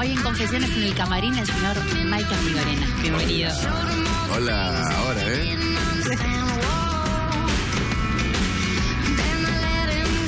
Hoy en Confesiones en el Camarín, el señor Michael Migorena. Bienvenido. Hola, ahora, ¿eh?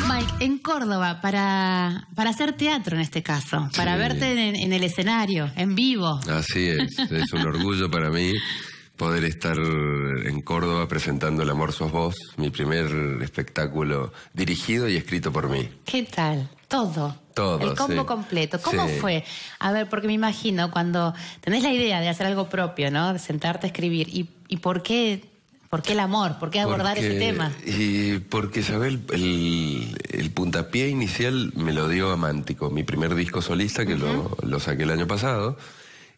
Mike, en Córdoba, para, para hacer teatro en este caso, para verte en el escenario, en vivo. Así es, es un orgullo para mí poder estar en Córdoba presentando El Amor Sos Vos, mi primer espectáculo dirigido y escrito por mí. ¿Qué tal? Todo. Todo. El combo completo. ¿Cómo fue? A ver, porque me imagino cuando tenés la idea de hacer algo propio, ¿no? sentarte a escribir. ¿Y, por qué? ¿Por el amor? ¿Por qué abordar ese tema? Y porque, Isabel, El, puntapié inicial me lo dio Amántico, mi primer disco solista que lo, lo saqué el año pasado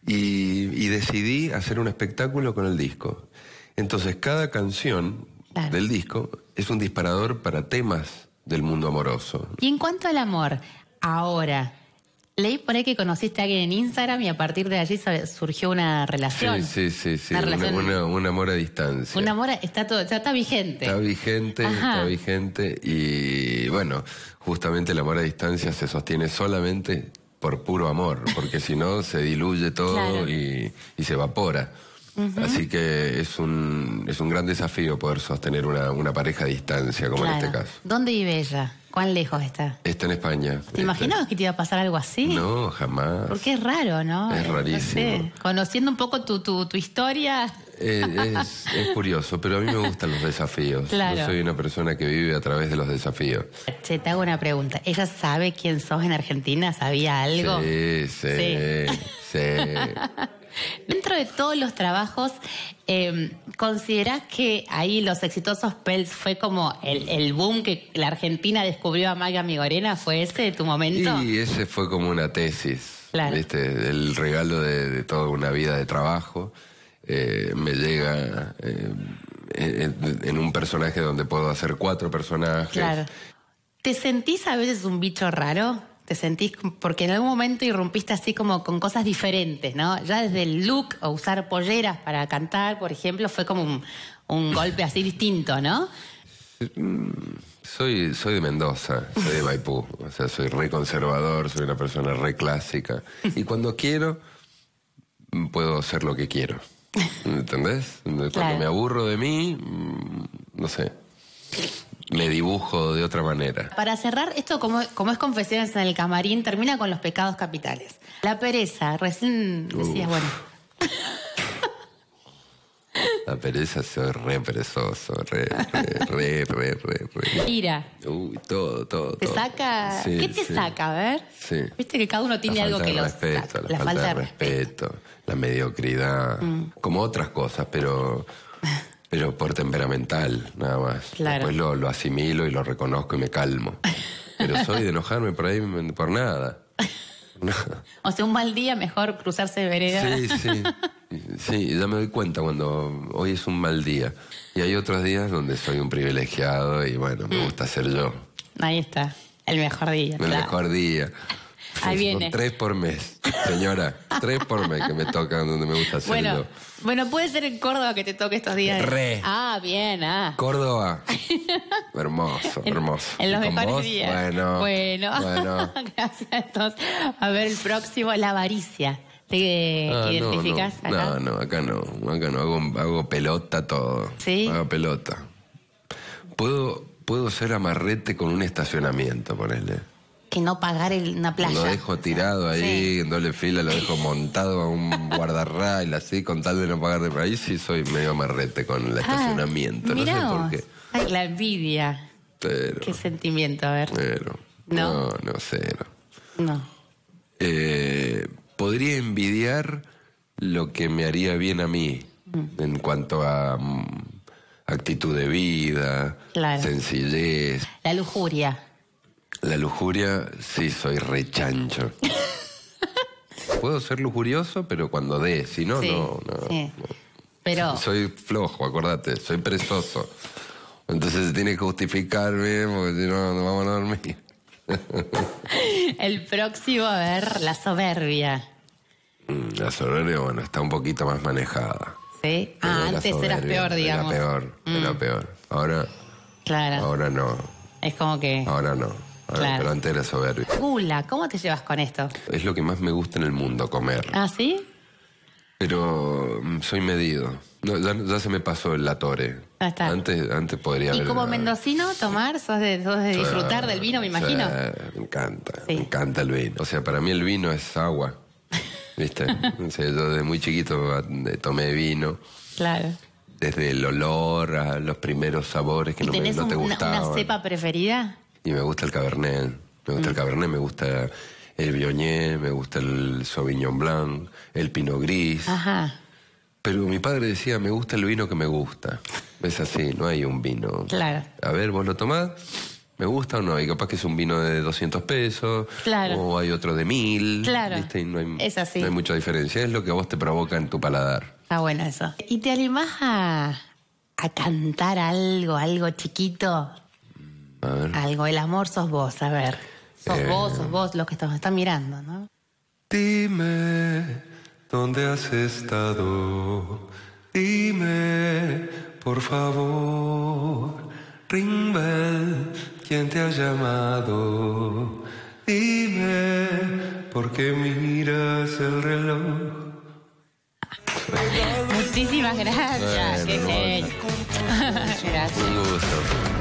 y, decidí hacer un espectáculo con el disco. Entonces, cada canción del disco es un disparador para temas del mundo amoroso. Y en cuanto al amor, ahora, leí por ahí que conociste a alguien en Instagram y a partir de allí surgió una relación. Sí, sí, sí, un amor a distancia. Un amor está todo, vigente. Está vigente, está vigente. Y bueno, justamente el amor a distancia se sostiene solamente por puro amor, porque si no se diluye todo y, se evapora. Así que es un, es un gran desafío poder sostener una, pareja a distancia, como en este caso. ¿Dónde vive ella? ¿Cuán lejos está? Está en España. ¿Te imaginabas que te iba a pasar algo así? No, jamás. Porque es raro, ¿no? Es rarísimo. Conociendo un poco tu, historia. Eh, es, curioso, pero a mí me gustan los desafíos. Claro. Yo soy una persona que vive a través de los desafíos. Che, te hago una pregunta. ¿Ella sabe quién sos en Argentina? ¿Sabía algo? sí. sí. Dentro de todos los trabajos, eh, ¿considerás que ahí los exitosos Pels fue como el, boom que la Argentina descubrió a Maga Migorena? ¿Fue ese tu momento? Sí, ese fue como una tesis. Claro. El regalo de, toda una vida de trabajo. Eh, me llega eh, en, en, un personaje donde puedo hacer cuatro personajes. Claro. ¿Te sentís a veces un bicho raro? sentís, porque en algún momento irrumpiste así como con cosas diferentes, ¿no? Ya desde el look o usar polleras para cantar, por ejemplo, fue como un, golpe así distinto, ¿no? Eh, mm, soy, soy de Mendoza, soy de Maipú, o sea, soy re conservador, soy una persona re clásica. Y cuando quiero, mm, puedo hacer lo que quiero. ¿Entendés? Cuando me aburro de mí, mm, no sé me dibujo de otra manera. Para cerrar, esto como, es Confesiones en el Camarín, termina con los pecados capitales. La pereza, recién decías, bueno. La pereza, soy re perezoso, re, re, re, re, re. Uy, todo, todo. ¿Te saca? ¿Qué te saca? A ver. Sí. Viste que cada uno tiene algo que lo saca. La, falta, de respeto, la mediocridad, mm. como otras cosas, pero pero por temperamental, nada más. Después lo, asimilo y lo reconozco y me calmo. Pero soy de enojarme por ahí por nada. O sea, un mal día mejor cruzarse de vereda. Sí, sí. Sí, ya me doy cuenta cuando hoy es un mal día. Y hay otros días donde soy un privilegiado y bueno, me mm. gusta ser yo. Ahí está. El mejor día. El mejor día. Ahí viene. tres por mes, señora. tres por mes que me tocan donde me gusta hacerlo. Bueno, puede ser en Córdoba que te toque estos días. Re. Ah, bien, ah. Córdoba. hermoso, hermoso. En, los mejores días. Bueno. Bueno. bueno. Gracias entonces. A ver, el próximo, la avaricia. ¿Te ah, identificas no, no. acá? No, acá no. Acá no. Hago, pelota todo. Sí. Hago pelota. Puedo, puedo ser amarrete con un estacionamiento, ponele que no pagar en una playa. Lo dejo tirado ahí, en doble fila, lo dejo montado a un guardarrail así, con tal de no pagar de Ahí sí soy medio marrete con el ah, estacionamiento, no sé por qué. la envidia. Pero, qué sentimiento, a ver. Pero, no, no, no No. Eh, podría envidiar lo que me haría bien a mí mm. en cuanto a mm, actitud de vida, La sencillez. La lujuria. La lujuria, sí, soy rechancho. Puedo ser lujurioso, pero cuando dé, si no, no, Pero- Soy flojo, acordate, soy perezoso. Entonces tiene que justificarme, porque si no, no vamos a dormir. El próximo, a ver, la soberbia. Mm, la soberbia, bueno, está un poquito más manejada. ¿Sí? Ah, antes eras peor, digamos. Era peor, era mm. peor. Ahora, Claro. ahora no, Es como que ahora no. Claro. Pero antes era soberbio. Gula, ¿cómo te llevas con esto? Es lo que más me gusta en el mundo, comer. ¿Ah, sí? Pero mm, soy medido. ya, se me pasó el latore. Ah, está. Antes, antes podría ¿Y como mendocino tomar? ¿Sos de, disfrutar del vino, me imagino? me encanta, me encanta el vino. O sea, para mí el vino es agua. ¿Viste? yo desde muy chiquito ah, eh, tomé vino. Claro. Desde el olor a los primeros sabores que no, te gustaba. ¿Tenés una cepa preferida? y me gusta el Cabernet, me gusta el mm. Cabernet, me gusta el Viognier, me gusta el Sauvignon Blanc, el Pino Gris. Ajá. Pero mi padre decía, me gusta el vino que me gusta. Es así, no hay un vino. Claro. A ver, vos lo tomás, me gusta o no. Y capaz que es un vino de 200 pesos. Claro. O hay otro de 1000. Claro. no hay, es No hay mucha diferencia. Es lo que a vos te provoca en tu paladar. ah, bueno eso. ¿Y te animás a, a cantar algo, algo chiquito? Algo, el amor sos vos, a ver. Sos eh. vos, sos vos los que nos están mirando, ¿no? Dime dónde has estado. Dime, por favor. Ringbell, ¿quién te ha llamado? Dime, ¿por qué miras el reloj? Muchísimas gracias. que qué gracias. Un gusto.